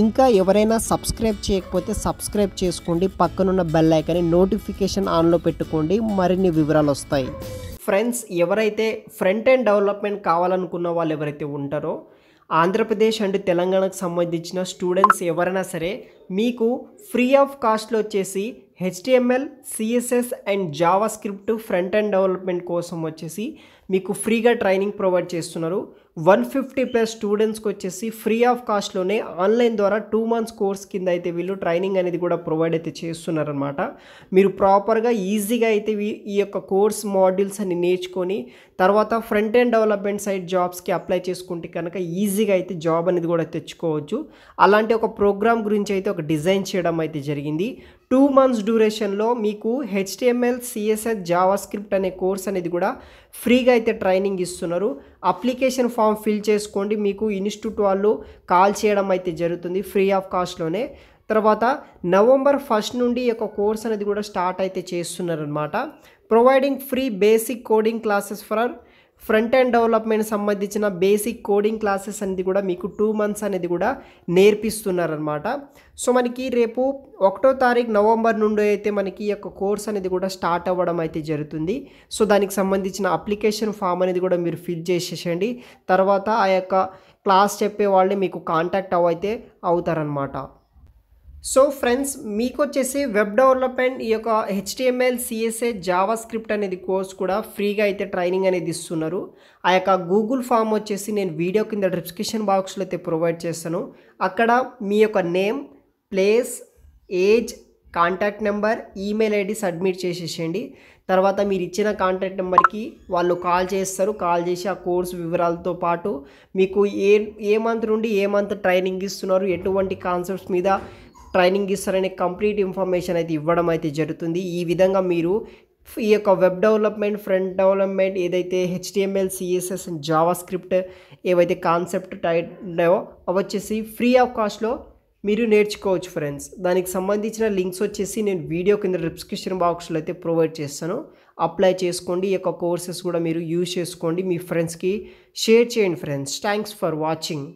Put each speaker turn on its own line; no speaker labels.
ఇంకా ఎవరైనా సబ్స్క్రైబ్ చేయకపోతే సబ్స్క్రైబ్ చేసుకోండి పక్కనున్న బెల్ ఐకాన్ని నోటిఫికేషన్ ఆన్లో పెట్టుకోండి మరిన్ని వివరాలు వస్తాయి ఫ్రెండ్స్ ఎవరైతే ఫ్రంట్ అండ్ డెవలప్మెంట్ కావాలనుకున్న వాళ్ళు ఎవరైతే ఉంటారో ఆంధ్రప్రదేశ్ అండ్ తెలంగాణకు సంబంధించిన స్టూడెంట్స్ ఎవరైనా సరే మీకు ఫ్రీ ఆఫ్ కాస్ట్లో వచ్చేసి HTML CSS and JavaScript front end development కోసం వచ్చేసి మీకు ఫ్రీగా ట్రైనింగ్ ప్రొవైడ్ చేస్తున్నారు వన్ ఫిఫ్టీ ప్లస్ స్టూడెంట్స్కి వచ్చేసి ఫ్రీ ఆఫ్ కాస్ట్లోనే ఆన్లైన్ ద్వారా టూ మంత్స్ కోర్స్ కింద అయితే వీళ్ళు ట్రైనింగ్ అనేది కూడా ప్రొవైడ్ అయితే చేస్తున్నారనమాట మీరు ప్రాపర్గా ఈజీగా అయితే ఈ యొక్క కోర్స్ మాడ్యూల్స్ అన్ని నేర్చుకొని తర్వాత ఫ్రంట్ అండ్ డెవలప్మెంట్ సైడ్ జాబ్స్కి అప్లై చేసుకుంటే కనుక ఈజీగా అయితే జాబ్ అనేది కూడా తెచ్చుకోవచ్చు అలాంటి ఒక ప్రోగ్రామ్ గురించి అయితే ఒక డిజైన్ చేయడం అయితే జరిగింది టూ మంత్స్ డ్యూరేషన్లో మీకు హెచ్టిఎంఎల్ సిఎస్ఎస్ జావా స్క్రిప్ట్ అనే కోర్స్ అనేది కూడా ఫ్రీగా అయితే ట్రైనింగ్ ఇస్తున్నారు అప్లికేషన్ ఫామ్ ఫిల్ చేసుకోండి మీకు ఇన్స్టిట్యూట్ వాళ్ళు కాల్ చేయడం అయితే జరుగుతుంది ఫ్రీ ఆఫ్ కాస్ట్లోనే తర్వాత నవంబర్ ఫస్ట్ నుండి ఈ కోర్స్ అనేది కూడా స్టార్ట్ అయితే చేస్తున్నారనమాట providing free basic coding classes for front end development సంబంధించిన బేసిక్ కోడింగ్ క్లాసెస్ అనేది కూడా మీకు టూ మంత్స్ అనేది కూడా నేర్పిస్తున్నారనమాట సో మనకి రేపు ఒకటో తారీఖు నవంబర్ నుండి అయితే మనకి ఈ యొక్క కోర్స్ అనేది కూడా స్టార్ట్ అవ్వడం అయితే జరుగుతుంది సో దానికి సంబంధించిన అప్లికేషన్ ఫామ్ అనేది కూడా మీరు ఫిల్ చేసేసండి తర్వాత ఆ యొక్క క్లాస్ చెప్పే వాళ్ళే మీకు కాంటాక్ట్ అవైతే అవుతారనమాట సో ఫ్రెండ్స్ మీకు వచ్చేసి వెబ్ డెవలప్మెంట్ ఈ యొక్క హెచ్టిఎంఎల్ సిఎస్ఏ జావా స్క్రిప్ట్ అనేది కోర్స్ కూడా ఫ్రీగా అయితే ట్రైనింగ్ అనేది ఇస్తున్నారు ఆ యొక్క గూగుల్ ఫామ్ వచ్చేసి నేను వీడియో కింద డిస్క్రిప్షన్ బాక్స్లో అయితే ప్రొవైడ్ చేస్తాను అక్కడ మీ యొక్క name place age contact number email ID submit చేసేసేయండి తర్వాత మీరు ఇచ్చిన కాంటాక్ట్ నెంబర్కి వాళ్ళు కాల్ చేస్తారు కాల్ చేసి ఆ కోర్స్ వివరాలతో పాటు మీకు ఏ ఏ మంత్ నుండి ఏ మంత్ ట్రైనింగ్ ఇస్తున్నారు ఎటువంటి కాన్సెప్ట్స్ మీద ట్రైనింగ్ ఇస్తారనే కంప్లీట్ ఇన్ఫర్మేషన్ అయితే ఇవ్వడం అయితే జరుగుతుంది ఈ విధంగా మీరు ఈ యొక్క వెబ్ డెవలప్మెంట్ ఫ్రంట్ డెవలప్మెంట్ ఏదైతే HTML CSS and JavaScript ఏవైతే కాన్సెప్ట్ టైట్ ఉన్నాయో అవి వచ్చేసి ఫ్రీ ఆఫ్ కాస్ట్లో మీరు నేర్చుకోవచ్చు ఫ్రెండ్స్ దానికి సంబంధించిన లింక్స్ వచ్చేసి నేను వీడియో కింద డిస్క్రిప్షన్ బాక్స్లో అయితే ప్రొవైడ్ చేస్తాను అప్లై చేసుకోండి ఈ యొక్క కోర్సెస్ కూడా మీరు యూజ్ చేసుకోండి మీ ఫ్రెండ్స్కి షేర్ చేయండి ఫ్రెండ్స్ థ్యాంక్స్ ఫర్ వాచింగ్